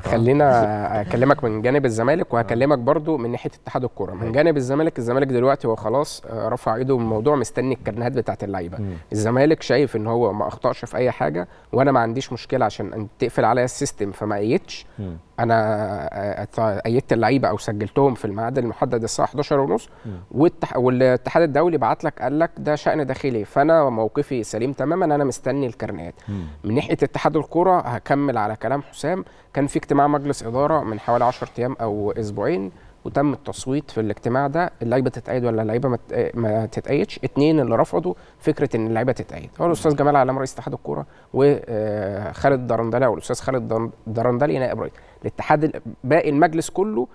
خلينا اكلمك من جانب الزمالك وهكلمك برضو من ناحيه اتحاد الكوره من جانب الزمالك الزمالك دلوقتي هو خلاص آه، رفع ايده من الموضوع مستني الكرنيهات بتاعت اللعيبه الزمالك شايف ان هو ما اخطاش في اي حاجه وانا ما عنديش مشكله عشان تقفل عليا السيستم فما ايدش انا آه، ايدت اللعيبه او سجلتهم في الميعاد المحدد الساعه 11 ونص والتح... والاتحاد الدولي بعت لك قال لك ده شان داخلي فانا موقفي سليم تماما انا مستني الكارنات من ناحيه اتحاد الكوره هكمل على كلام حسام كان في اجتماع مجلس اداره من حوالي 10 ايام او اسبوعين وتم التصويت في الاجتماع ده اللعيبه تتأيد ولا اللعيبه ما آه، تتأيدش اثنين اللي رفضوا فكره ان اللعيبه تتأيد هو الاستاذ جمال علام رئيس اتحاد الكوره وخالد آه، درندلي والاستاذ الاستاذ خالد درندلي نائب رئيس الاتحاد باقي المجلس كله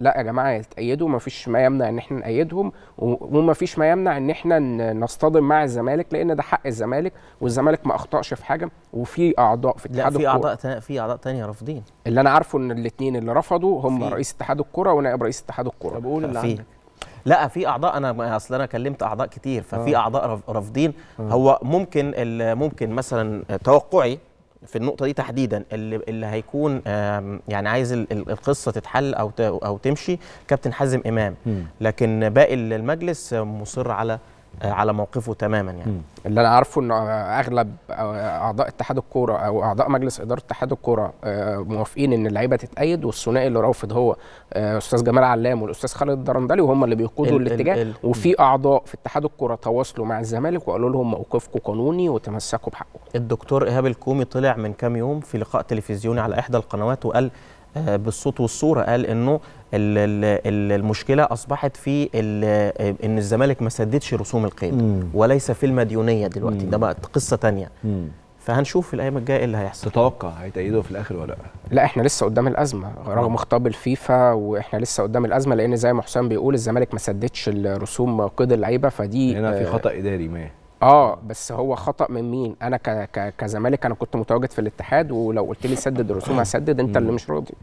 لا يا جماعه يتأيدوا مفيش ما يمنع ان احنا نأيدهم ومفيش ما يمنع ان احنا نصطدم مع الزمالك لان ده حق الزمالك والزمالك ما اخطاش في حاجه وفي اعضاء في اتحاد الكوره في اعضاء في اعضاء ثانيه رافضين اللي انا عارفه ان الاثنين اللي رفضوا هم فيه. رئيس اتحاد الكوره ونائب رئيس اتحاد الكوره طب قول اللي عندك لا في اعضاء انا اصل انا كلمت اعضاء كتير ففي آه. اعضاء رافضين هو ممكن ممكن مثلا توقعي في النقطه دي تحديدا اللي, اللي هيكون يعني عايز القصه تتحل او او تمشي كابتن حازم امام لكن باقي المجلس مصر على آه، على موقفه تماما يعني اللي انا عارفه انه اغلب اعضاء اتحاد الكوره او اعضاء مجلس اداره اتحاد الكوره آه، موافقين ان اللعيبه تتايد والثنائي اللي رافض هو آه، استاذ جمال علام والاستاذ خالد الدرندلي وهم اللي بيقودوا ال الاتجاه ال وفي اعضاء في اتحاد الكوره تواصلوا مع الزمالك وقالوا لهم موقفكم قانوني وتمسكوا بحقه الدكتور ايهاب الكومي طلع من كام يوم في لقاء تلفزيوني على احدى القنوات وقال آه، بالصوت والصوره قال انه المشكله اصبحت في آه، ان الزمالك ما سددش رسوم القيد وليس في المديونيه دلوقتي ده بقى قصه ثانيه فهنشوف الايام الجايه إيه اللي هيحصل تتوقع هيتأيدوا في الاخر ولا لا لا احنا لسه قدام الازمه رغم خطاب الفيفا واحنا لسه قدام الازمه لان زي ما حسام بيقول الزمالك ما سددش الرسوم قيد اللعيبه فدي هنا في آه، خطا اداري ما اه بس هو خطا من مين انا كزمالك انا كنت متواجد في الاتحاد ولو قلت لي سدد الرسوم آه. هسدد انت اللي مش راضي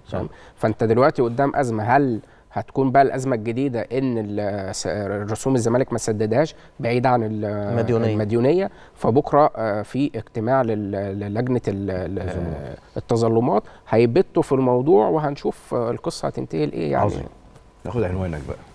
فانت دلوقتي قدام ازمه هل هتكون بقى الازمه الجديده ان الرسوم الزمالك ما سددهاش بعيد عن المديونيه, المديونية فبكره آه، في اجتماع للجنه التظلمات هيبتوا في الموضوع وهنشوف القصه هتنتهي لايه يعني عظيم ناخد عنوانك بقى